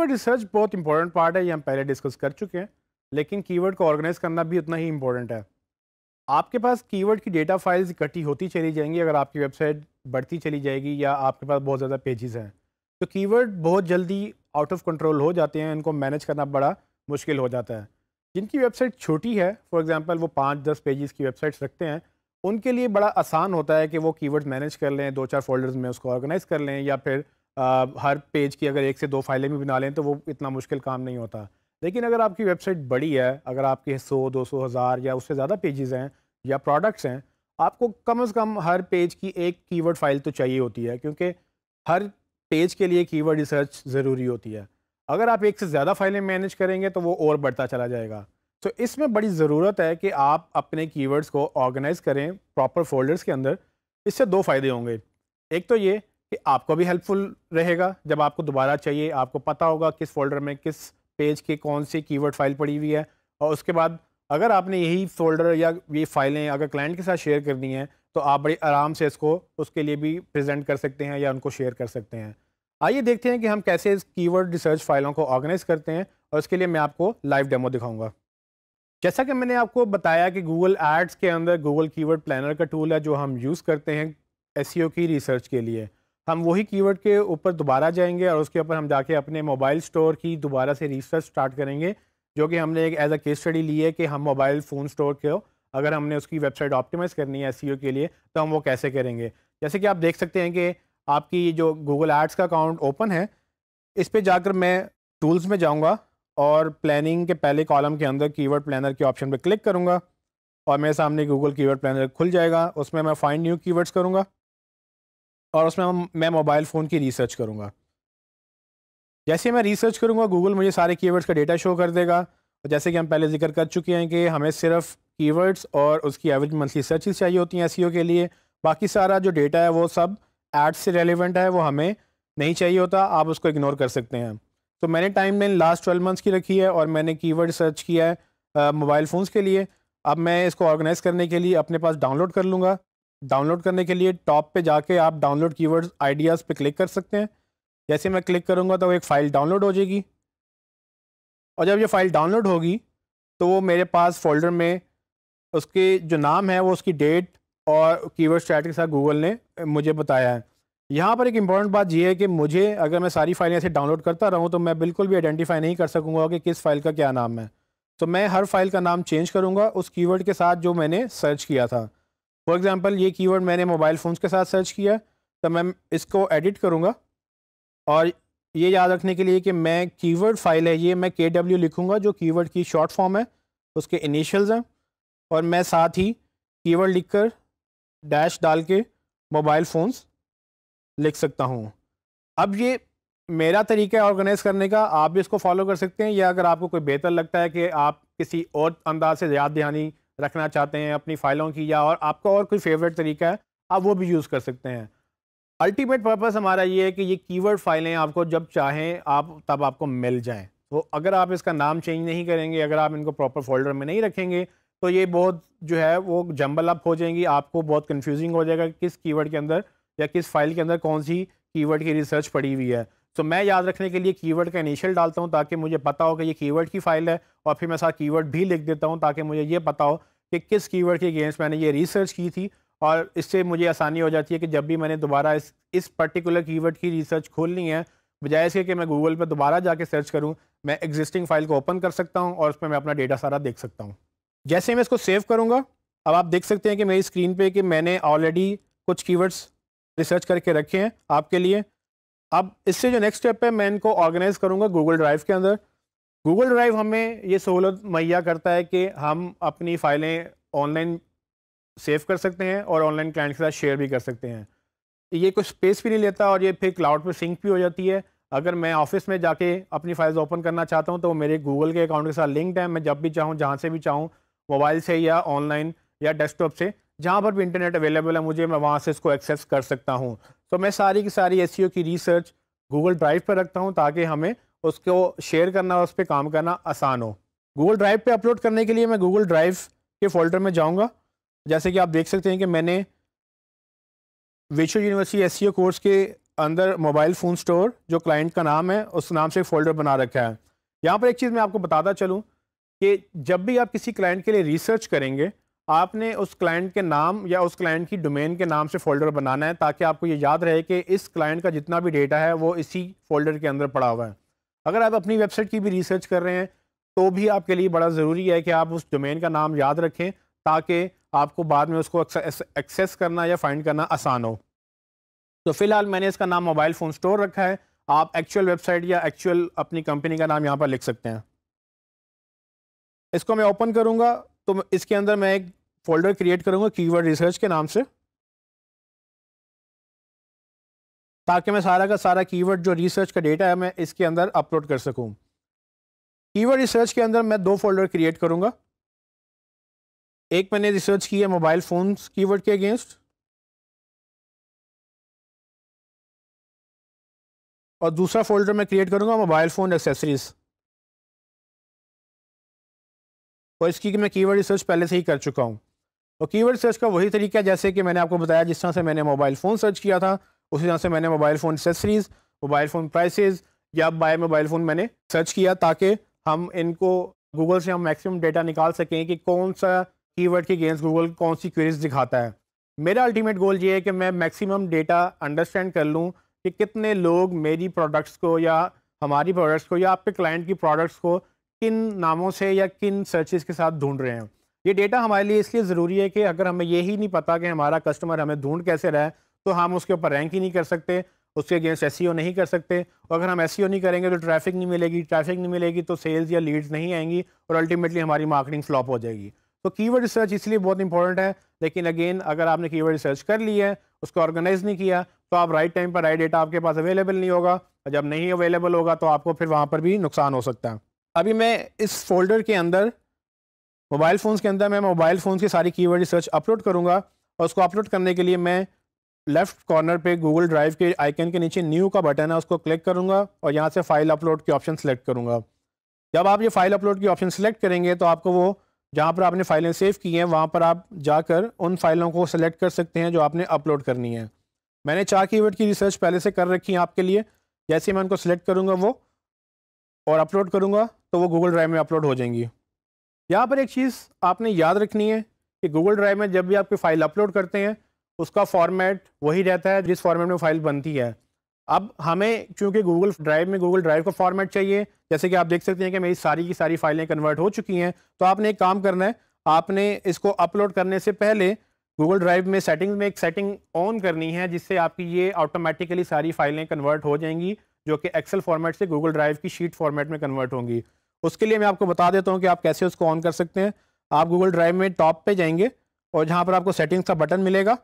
keyword research बहुत important part है ये हम पहले डिस्कस कर चुके हैं लेकिन कीवर्ड को ऑर्गेनाइज करना भी उतना ही इंपॉर्टेंट है आपके पास कीवर्ड की डेटा फाइल्स इकट्ठी होती चली जाएंगी अगर आपकी वेबसाइट बढ़ती चली जाएगी या आपके पास बहुत ज़्यादा पेजेस हैं तो कीवर्ड बहुत जल्दी आउट ऑफ कंट्रोल हो जाते हैं इनको मैनेज करना बड़ा मुश्किल हो जाता है जिनकी वेबसाइट छोटी है फॉर एग्ज़ाम्पल वो पाँच दस पेजेस की वेबसाइट्स रखते हैं उनके लिए बड़ा आसान होता है कि वो कीवर्ड मैनेज कर लें दो चार फोल्डर्स में उसको ऑर्गेनाइज कर लें या फिर आ, हर पेज की अगर एक से दो फाइलें भी बना लें तो वो इतना मुश्किल काम नहीं होता लेकिन अगर आपकी वेबसाइट बड़ी है अगर आपके सौ दो सौ हज़ार या उससे ज़्यादा पेजेस हैं या प्रोडक्ट्स हैं आपको कम अज़ कम हर पेज की एक कीवर्ड फाइल तो चाहिए होती है क्योंकि हर पेज के लिए कीवर्ड रिसर्च ज़रूरी होती है अगर आप एक से ज़्यादा फाइलें मैनेज करेंगे तो वो और बढ़ता चला जाएगा तो इसमें बड़ी ज़रूरत है कि आप अपने कीवर्ड्स को ऑर्गेनाइज़ करें प्रॉपर फोल्डर्स के अंदर इससे दो फ़ायदे होंगे एक तो ये कि आपको भी हेल्पफुल रहेगा जब आपको दोबारा चाहिए आपको पता होगा किस फोल्डर में किस पेज की कौन सी कीवर्ड फाइल पड़ी हुई है और उसके बाद अगर आपने यही फोल्डर या ये फाइलें अगर क्लाइंट के साथ शेयर करनी है तो आप बड़े आराम से इसको उसके लिए भी प्रेजेंट कर सकते हैं या उनको शेयर कर सकते हैं आइए देखते हैं कि हम कैसे इस कीवर्ड रिसर्च फाइलों को ऑर्गेनाइज करते हैं और इसके लिए मैं आपको लाइव डेमो दिखाऊंगा जैसा कि मैंने आपको बताया कि गूगल एड्स के अंदर गूगल कीवर्ड प्लानर का टूल है जो हम यूज़ करते हैं एस e की रिसर्च के लिए हम वही कीवर्ड के ऊपर दोबारा जाएंगे और उसके ऊपर हम जाके अपने मोबाइल स्टोर की दोबारा से रिसर्च स्टार्ट करेंगे जो कि हमने एक एज अ केस स्टडी ली है कि हम मोबाइल फ़ोन स्टोर को अगर हमने उसकी वेबसाइट ऑप्टिमाइज़ करनी है एस e के लिए तो हम वो कैसे करेंगे जैसे कि आप देख सकते हैं कि आपकी जो गूगल एड्स का अकाउंट ओपन है इस पर जाकर मैं टूल्स में जाऊँगा और प्लानिंग के पहले कॉलम के अंदर कीवर्ड प्लानर के ऑप्शन पर क्लिक करूँगा और मेरे सामने गूगल कीवर्ड प्लानर खुल जाएगा उसमें मैं फाइंड न्यू कीवर्ड्स करूँगा और उसमें हम मैं मोबाइल फ़ोन की रिसर्च करूँगा जैसे मैं रिसर्च करूँगा गूगल मुझे सारे कीवर्ड्स का डेटा शो कर देगा और जैसे कि हम पहले जिक्र कर चुके हैं कि हमें सिर्फ कीवर्ड्स और उसकी एवरेज मंथली सर्चिज़ चाहिए होती हैं एस e के लिए बाकी सारा जो डेटा है वो सब एड्स से रेलिवेंट है वो हमें नहीं चाहिए होता आप उसको इग्नोर कर सकते हैं तो मैंने timeline last twelve months की रखी है और मैंने कीवर्ड सर्च किया है मोबाइल फ़ोन्स के लिए अब मैं इसको ऑर्गेनाइज़ करने के लिए अपने पास डाउनलोड कर लूँगा डाउनलोड करने के लिए टॉप पे जाके आप डाउनलोड कीवर्ड्स आइडियाज़ पे क्लिक कर सकते हैं जैसे मैं क्लिक करूँगा तो एक फ़ाइल डाउनलोड हो जाएगी और जब ये फ़ाइल डाउनलोड होगी तो वो मेरे पास फोल्डर में उसके जो नाम है वो उसकी डेट और कीवर्ड स्टैट के साथ गूगल ने मुझे बताया है यहाँ पर एक इम्पॉर्टेंट बात यह है कि मुझे अगर मैं सारी फाइलें ऐसे डाउनलोड करता रहूँ तो मैं बिल्कुल भी आइडेंटिफाई नहीं कर सकूँगा कि किस फाइल का क्या नाम है तो मैं हर फाइल का नाम चेंज करूँगा उस कीवर्ड के साथ जो मैंने सर्च किया था फॉर एग्ज़ाम्पल ये कीवर्ड मैंने मोबाइल फ़ोन के साथ सर्च किया तो मैं इसको एडिट करूँगा और ये याद रखने के लिए कि मैं कीवर्ड फाइल है ये मैं के डब्ल्यू लिखूँगा जो कीवर्ड की शॉर्ट फॉर्म है उसके इनिशियल्स हैं और मैं साथ ही कीवर्ड लिखकर डैश डाल के मोबाइल फ़ोन्स लिख सकता हूँ अब ये मेरा तरीका है ऑर्गेनाइज़ करने का आप भी इसको फॉलो कर सकते हैं या अगर आपको कोई बेहतर लगता है कि आप किसी और अंदाज से याद दहानी रखना चाहते हैं अपनी फाइलों की या और आपका और कोई फेवरेट तरीका है आप वो भी यूज़ कर सकते हैं अल्टीमेट पर्पस हमारा ये है कि ये कीवर्ड फाइलें आपको जब चाहें आप तब आपको मिल जाएं तो अगर आप इसका नाम चेंज नहीं करेंगे अगर आप इनको प्रॉपर फोल्डर में नहीं रखेंगे तो ये बहुत जो है वो जम्बल अप हो जाएंगी आपको बहुत कंफ्यूजिंग हो जाएगा कि किस कीवर्ड के अंदर या किस फाइल के अंदर कौन सी कीवर्ड की रिसर्च पड़ी हुई है सो तो मैं याद रखने के लिए कीवर्ड का इनिशियल डालता हूँ ताकि मुझे पता हो कि ये कीवर्ड की फ़ाइल है और फिर मैं साथ कीवर्ड भी लिख देता हूँ ताकि मुझे ये पता हो कि किस कीवर्ड के अगेंस्ट मैंने ये रिसर्च की थी और इससे मुझे आसानी हो जाती है कि जब भी मैंने दोबारा इस इस पर्टिकुलर कीवर्ड की रिसर्च खोलनी है बजाय इसके कि मैं गूगल पर दोबारा जाके सर्च करूँ मैं एग्जिस्टिंग फाइल को ओपन कर सकता हूँ और उसमें मैं अपना डेटा सारा देख सकता हूँ जैसे मैं इसको सेव करूँगा अब आप देख सकते हैं कि मेरी स्क्रीन पर कि मैंने ऑलरेडी कुछ कीवर्ड्स रिसर्च करके रखे हैं आपके लिए अब इससे जो नेक्स्ट स्टेप है मैं इनको ऑर्गेनाइज करूँगा गूगल ड्राइव के अंदर गूगल ड्राइव हमें ये सहूलत मुहैया करता है कि हम अपनी फाइलें ऑनलाइन सेव कर सकते हैं और ऑनलाइन क्लाइंट के साथ शेयर भी कर सकते हैं ये कोई स्पेस भी नहीं लेता और ये फिर क्लाउड पर सिंक भी हो जाती है अगर मैं ऑफिस में जाके अपनी फाइल्स ओपन करना चाहता हूँ तो मेरे गूगल के अकाउंट के साथ लिंक्ड है मैं जब भी चाहूँ जहाँ से भी चाहूँ मोबाइल से या ऑनलाइन या डेस्कटॉप से जहाँ पर भी इंटरनेट अवेलेबल है मुझे मैं वहाँ से इसको एक्सेस कर सकता हूँ तो मैं सारी की सारी एस e की रिसर्च गूगल ड्राइव पर रखता हूँ ताकि हमें उसको शेयर करना और उस पर काम करना आसान हो गूगल ड्राइव पे अपलोड करने के लिए मैं गूगल ड्राइव के फोल्डर में जाऊँगा जैसे कि आप देख सकते हैं कि मैंने विश्व यूनिवर्सिटी एस कोर्स के अंदर मोबाइल फ़ोन स्टोर जो क्लाइंट का नाम है उस नाम से फोल्डर बना रखा है यहाँ पर एक चीज़ मैं आपको बताता चलूँ कि जब भी आप किसी क्लाइंट के लिए रिसर्च करेंगे आपने उस क्लाइंट के नाम या उस क्लाइंट की डोमेन के नाम से फ़ोल्डर बनाना है ताकि आपको ये याद रहे कि इस क्लाइंट का जितना भी डेटा है वो इसी फोल्डर के अंदर पड़ा हुआ है अगर आप अपनी वेबसाइट की भी रिसर्च कर रहे हैं तो भी आपके लिए बड़ा ज़रूरी है कि आप उस डोमेन का नाम याद रखें ताकि आपको बाद में उसको एक्सेस करना या फाइंड करना आसान हो तो फिलहाल मैंने इसका नाम मोबाइल फ़ोन स्टोर रखा है आप एक्चुअल वेबसाइट या एक्चुअल अपनी कंपनी का नाम यहाँ पर लिख सकते हैं इसको मैं ओपन करूँगा तो इसके अंदर मैं एक फोल्डर क्रिएट करूँगा कीवर्ड रिसर्च के नाम से ताकि मैं सारा का सारा कीवर्ड जो रिसर्च का डेटा है मैं इसके अंदर अपलोड कर सकूँ कीवर्ड रिसर्च के अंदर मैं दो फोल्डर क्रिएट करूँगा एक मैंने रिसर्च की है मोबाइल फ़ोन कीवर्ड के अगेंस्ट और दूसरा फोल्डर मैं क्रिएट करूँगा मोबाइल फ़ोन एक्सेसरीज़ और इसकी मैं कीवर्ड रिसर्च पहले से ही कर चुका हूँ और कीवर्ड सर्च का वही तरीका जैसे कि मैंने आपको बताया जिस तरह से मैंने मोबाइल फ़ोन सर्च किया था उसी तरह से मैंने mobile phone accessories mobile phone prices या बाय मोबाइल फ़ोन मैंने सर्च किया ताकि हम इनको गूगल से हम मैक्सिमम डेटा निकाल सकें कि कौन सा कीवर्ड के गेंस गूगल कौन सी क्वेरीज दिखाता है मेरा अल्टीमेट गोल ये है कि मैं मैक्सिमम डेटा अंडरस्टैंड कर लूँ कि कितने लोग मेरी प्रोडक्ट्स को या हमारी प्रोडक्ट्स को या आपके क्लाइंट की प्रोडक्ट्स को किन नामों से या किन सर्चेज के साथ ढूंढ रहे हैं ये डेटा हमारे लिए इसलिए ज़रूरी है कि अगर हमें ये ही नहीं पता कि हमारा कस्टमर हमें ढूंढ कैसे रहा है तो हम उसके ऊपर रैंक ही नहीं कर सकते उसके अगेंस्ट एस e नहीं कर सकते और अगर हम एस e नहीं करेंगे तो ट्रैफिक नहीं मिलेगी ट्रैफिक नहीं मिलेगी तो सेल्स या लीड्स नहीं आएंगी और अल्टीमेटली हमारी मार्केटिंग फ्लॉप हो जाएगी तो कीवर्ड रिसर्च इसलिए बहुत इंपॉर्टेंट है लेकिन अगेन अगर आपने कीवर्ड रिसर्च कर लिया है उसको ऑर्गेनाइज नहीं किया तो आप राइट टाइम पर राइट डेटा आपके पास अवेलेबल नहीं होगा और जब नहीं अवेलेबल होगा तो आपको फिर वहाँ पर भी नुकसान हो सकता है अभी मैं इस फोल्डर के अंदर मोबाइल फ़ोन्स के अंदर मैं मोबाइल फ़ोन्स की सारी कीवर्ड रिसर्च अपलोड करूँगा और उसको अपलोड करने के लिए मैं लेफ़्ट कॉर्नर पे गूगल ड्राइव के आइकन के नीचे न्यू का बटन है उसको क्लिक करूँगा और यहाँ से फ़ाइल अपलोड की ऑप्शन सेलेक्ट करूँगा जब आप ये फ़ाइल अपलोड की ऑप्शन सेलेक्ट करेंगे तो आपको वो जहाँ पर आपने फ़ाइलें सेव की हैं वहाँ पर आप जाकर उन फाइलों को सेलेक्ट कर सकते हैं जो आपने अपलोड करनी है मैंने चार कीवर्ड की रिसर्च पहले से कर रखी है आपके लिए जैसे मैं उनको सेलेक्ट करूँगा वो और अपलोड करूँगा तो वो गूगल ड्राइव में अपलोड हो जाएंगी यहाँ पर एक चीज़ आपने याद रखनी है कि गूगल ड्राइव में जब भी आपकी फ़ाइल अपलोड करते हैं उसका फॉर्मेट वही रहता है जिस फॉर्मेट में फ़ाइल बनती है अब हमें चूंकि गूगल ड्राइव में गूगल ड्राइव का फॉर्मेट चाहिए जैसे कि आप देख सकते हैं कि मेरी सारी की सारी फाइलें कन्वर्ट हो चुकी हैं तो आपने एक काम करना है आपने इसको अपलोड करने से पहले गूगल ड्राइव में सेटिंग्स में एक सेटिंग ऑन करनी है जिससे आपकी ये ऑटोमेटिकली सारी फाइलें कन्वर्ट हो जाएंगी जो कि एक्सेल फॉर्मेट से गूगल ड्राइव की शीट फॉर्मेट में कन्वर्ट होंगी उसके लिए मैं आपको बता देता हूँ कि आप कैसे उसको ऑन कर सकते हैं आप गूगल ड्राइव में टॉप पर जाएंगे और जहाँ पर आपको सेटिंग्स का बटन मिलेगा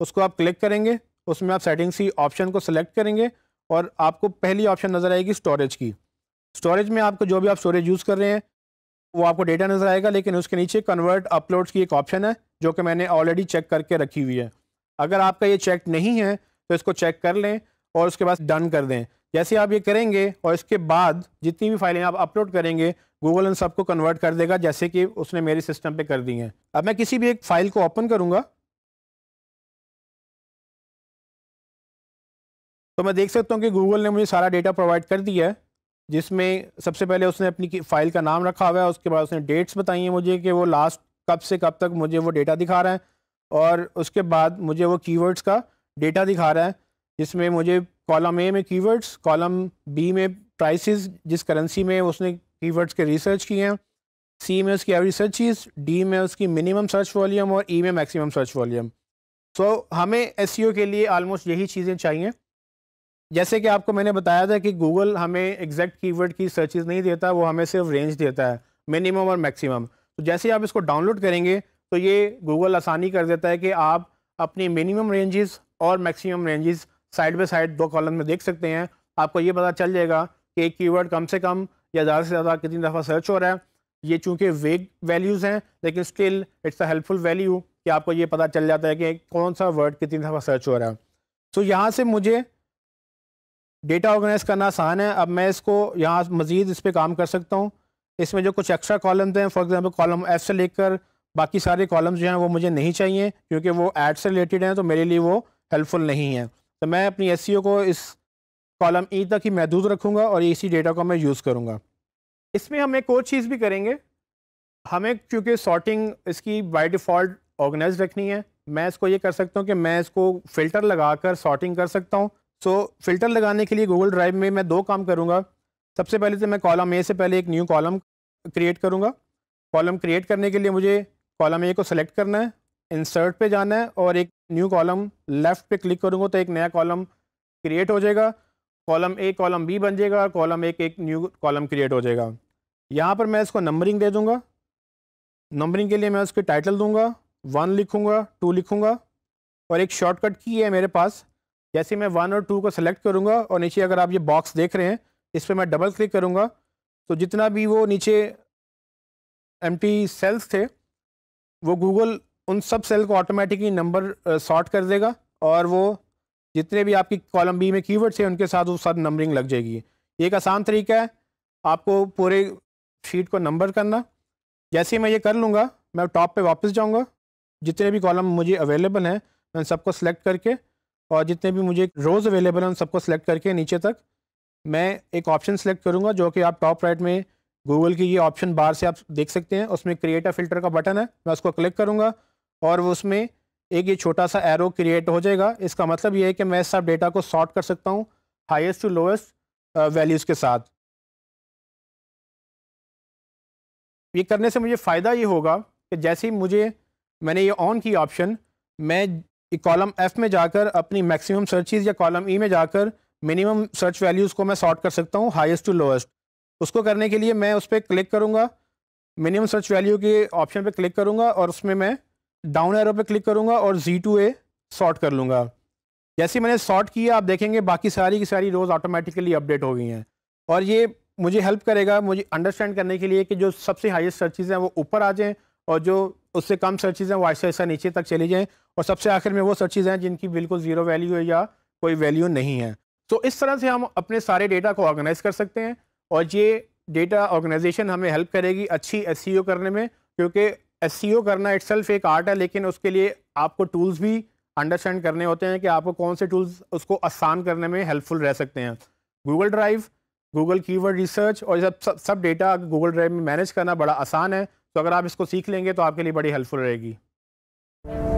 उसको आप क्लिक करेंगे उसमें आप सेटिंग्स की ऑप्शन को सिलेक्ट करेंगे और आपको पहली ऑप्शन नज़र आएगी स्टोरेज की स्टोरेज में आपको जो भी आप स्टोरेज यूज़ कर रहे हैं वो आपको डेटा नज़र आएगा लेकिन उसके नीचे कन्वर्ट अपलोड्स की एक ऑप्शन है जो कि मैंने ऑलरेडी चेक करके रखी हुई है अगर आपका ये चेक नहीं है तो इसको चेक कर लें और उसके बाद डन कर दें जैसे आप ये करेंगे और इसके बाद जितनी भी फाइलें आप अपलोड करेंगे गूगल उन सबको कन्वर्ट कर देगा जैसे कि उसने मेरे सिस्टम पे कर दी हैं अब मैं किसी भी एक फ़ाइल को ओपन करूँगा तो मैं देख सकता हूँ कि गूगल ने मुझे सारा डेटा प्रोवाइड कर दिया है जिसमें सबसे पहले उसने अपनी फ़ाइल का नाम रखा हुआ है उसके बाद उसने डेट्स बताई हैं मुझे कि वो लास्ट कब से कब तक मुझे वो डेटा दिखा रहा है और उसके बाद मुझे वो कीवर्ड्स का डेटा दिखा रहा है जिसमें मुझे कॉलम ए में कीवर्ड्स कॉलम बी में प्राइसेस जिस करेंसी में उसने कीवर्ड्स के रिसर्च किए हैं सी में उसकी एवरेज सर्च चीज़ डी में उसकी मिनिमम सर्च वॉल्यूम और ई e में maximum search volume so so, हमें एस e के लिए ऑलमोस्ट यही चीज़ें चाहिए जैसे कि आपको मैंने बताया था कि गूगल हमें एग्जैक्ट कीवर्ड की सर्चेज नहीं देता वो हमें सिर्फ रेंज देता है मिनिमम और मैक्सिमम तो जैसे आप इसको डाउनलोड करेंगे तो ये गूगल आसानी कर देता है कि आप अपनी मिनिमम रेंजेस और maximum ranges side by side दो कॉलम में देख सकते हैं आपको ये पता चल जाएगा कि एक कीवर्ड कम से कम या ज़्यादा से ज़्यादा कितनी दफ़ा सर्च हो रहा है ये चूँकि वेग वैल्यूज़ हैं लेकिन still it's a helpful value कि आपको ये पता चल जाता है कि कौन सा वर्ड कितनी दफ़ा सर्च हो रहा है सो so, यहाँ से मुझे डेटा ऑर्गेनाइज करना आसान है अब मैं इसको यहाँ मज़ीद इस पर काम कर सकता हूँ इसमें जो कुछ एक्स्ट्रा कॉलम्स हैं फॉर एग्जांपल कॉलम एफ से लेकर बाकी सारे कॉलम्स जो हैं वो मुझे नहीं चाहिए क्योंकि वो एड से रिलेटेड हैं तो मेरे लिए वो हेल्पफुल नहीं है तो मैं अपनी एस e को इस कॉलम ई e तक ही महदूद रखूँगा और इसी डेटा को मैं यूज़ करूँगा इसमें हम एक और चीज़ भी करेंगे हमें क्योंकि सॉर्टिंग इसकी बाई डिफ़ॉल्ट ऑर्गेनाइज रखनी है मैं इसको ये कर सकता हूँ कि मैं इसको फ़िल्टर लगा कर सॉर्टिंग कर सकता हूँ सो so, फ़िल्टर लगाने के लिए गूगल ड्राइव में मैं दो काम करूँगा सबसे पहले तो मैं कॉलम ए से पहले एक न्यू कॉलम क्रिएट करूँगा कॉलम क्रिएट करने के लिए मुझे कॉलम ए को सेलेक्ट करना है इंसर्ट पे जाना है और एक न्यू कॉलम लेफ़्ट पे क्लिक करूँगा तो एक नया कॉलम क्रिएट हो जाएगा कॉलम ए कॉलम बी बन जाएगा और कॉलम एक एक न्यू कॉलम क्रिएट हो जाएगा यहाँ पर मैं इसको नंबरिंग दे दूँगा नंबरिंग के लिए मैं उसके टाइटल दूँगा वन लिखूँगा टू लिखूँगा और एक शॉर्टकट की है मेरे पास जैसे मैं वन और टू को सेलेक्ट करूँगा और नीचे अगर आप ये बॉक्स देख रहे हैं इस पर मैं डबल क्लिक करूँगा तो जितना भी वो नीचे एम सेल्स थे वो गूगल उन सब सेल को ऑटोमेटिकली नंबर सॉर्ट कर देगा और वो जितने भी आपकी कॉलम बी में कीवर्ड्स हैं उनके साथ वो सब नंबरिंग लग जाएगी ये एक आसान तरीका है आपको पूरे शीट को नंबर करना जैसे ही मैं ये कर लूँगा मैं टॉप पे वापस जाऊँगा जितने भी कॉलम मुझे अवेलेबल हैं मैं सबको सिलेक्ट करके और जितने भी मुझे रोज़ अवेलेबल हैं उन सबको सेलेक्ट करके नीचे तक मैं एक ऑप्शन सेलेक्ट करूँगा जो कि आप टॉप राइट में गूगल की ये ऑप्शन बार से आप देख सकते हैं उसमें क्रिएट अ फिल्टर का बटन है मैं उसको क्लिक करूँगा और उसमें एक ये छोटा सा एरो क्रिएट हो जाएगा इसका मतलब ये है कि मैं सब डेटा को सॉर्ट कर सकता हूँ हाईएस्ट टू लोएस्ट वैल्यूज़ के साथ ये करने से मुझे फ़ायदा ये होगा कि जैसे ही मुझे मैंने ये ऑन की ऑप्शन मैं कॉलम एफ़ में जाकर अपनी मैक्सिमम सर्चिज़ या कॉलम ई e में जाकर मिनिमम सर्च वैल्यूज़ को मैं सॉर्ट कर सकता हूँ हाइस्ट टू लोएस्ट उसको करने के लिए मैं उस पर क्लिक करूँगा मिनिमम सर्च वैल्यू के ऑप्शन पर क्लिक करूँगा और उसमें मैं डाउन एरो पे क्लिक करूंगा और जी टू ए सॉर्ट कर लूंगा जैसे मैंने सॉर्ट किया आप देखेंगे बाकी सारी की सारी रोज़ ऑटोमेटिकली अपडेट हो गई हैं और ये मुझे हेल्प करेगा मुझे अंडरस्टैंड करने के लिए कि जो सबसे हाईएस्ट सर्चिज हैं वो ऊपर आ जाएँ और जो उससे कम सर्चिज़ हैं वो ऐसा ऐसा नीचे तक चले जाएँ और सबसे आखिर में वो सर्चिज़ हैं जिनकी बिल्कुल ज़ीरो वैल्यू है या कोई वैल्यू नहीं है तो इस तरह से हम अपने सारे डेटा को ऑर्गेनाइज़ कर सकते हैं और ये डेटा ऑर्गेनाइजेशन हमें हेल्प करेगी अच्छी एस e करने में क्योंकि एस e करना इट एक आर्ट है लेकिन उसके लिए आपको टूल्स भी अंडरस्टैंड करने होते हैं कि आपको कौन से टूल्स उसको आसान करने में हेल्पफुल रह सकते हैं Google drive Google keyword research और सब सब, सब डेटा गूगल ड्राइव में मैनेज करना बड़ा आसान है तो अगर आप इसको सीख लेंगे तो आपके लिए बड़ी हेल्पफुल रहेगी